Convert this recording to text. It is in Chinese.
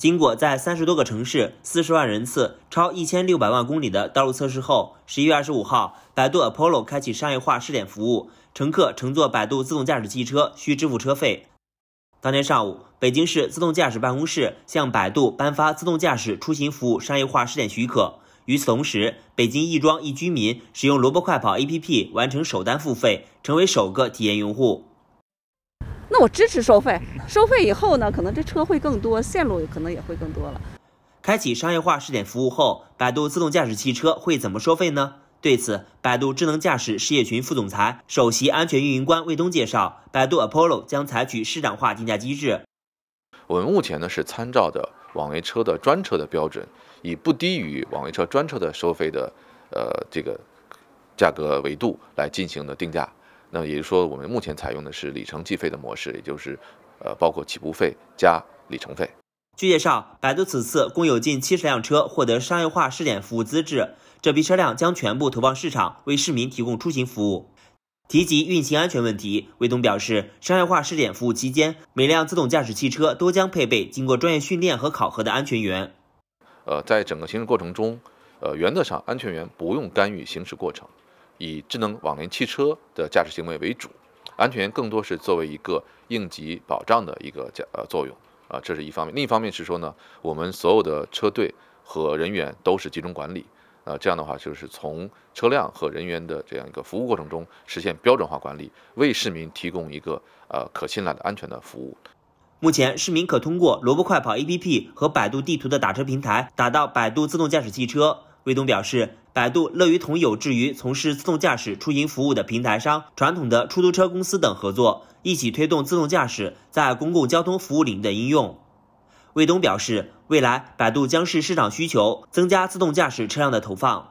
经过在三十多个城市、四十万人次、超一千六百万公里的道路测试后，十一月二十五号，百度 Apollo 开启商业化试点服务。乘客乘坐百度自动驾驶汽车需支付车费。当天上午，北京市自动驾驶办公室向百度颁发自动驾驶出行服务商业化试点许可。与此同时，北京亦庄一居民使用萝卜快跑 APP 完成首单付费，成为首个体验用户。那我支持收费，收费以后呢，可能这车会更多，线路可能也会更多了。开启商业化试点服务后，百度自动驾驶汽车会怎么收费呢？对此，百度智能驾驶事业群副总裁、首席安全运营官魏东介绍，百度 Apollo 将采取市场化定价机制。我们目前呢是参照的网约车的专车的标准，以不低于网约车专车的收费的呃这个价格维度来进行的定价。那也就是说，我们目前采用的是里程计费的模式，也就是，呃，包括起步费加里程费。据介绍，百度此次共有近七十辆车获得商业化试点服务资质，这批车辆将全部投放市场，为市民提供出行服务。提及运行安全问题，魏东表示，商业化试点服务期间，每辆自动驾驶汽车都将配备经过专业训练和考核的安全员。呃，在整个行驶过程中，呃，原则上安全员不用干预行驶过程。以智能网联汽车的驾驶行为为主，安全更多是作为一个应急保障的一个驾呃作用啊，这是一方面。另一方面是说呢，我们所有的车队和人员都是集中管理啊，这样的话就是从车辆和人员的这样一个服务过程中实现标准化管理，为市民提供一个呃可信赖的安全的服务。目前，市民可通过萝卜快跑 APP 和百度地图的打车平台打到百度自动驾驶汽车。魏东表示。百度乐于同有志于从事自动驾驶出行服务的平台商、传统的出租车公司等合作，一起推动自动驾驶在公共交通服务领域的应用。卫东表示，未来百度将视市场需求增加自动驾驶车辆的投放。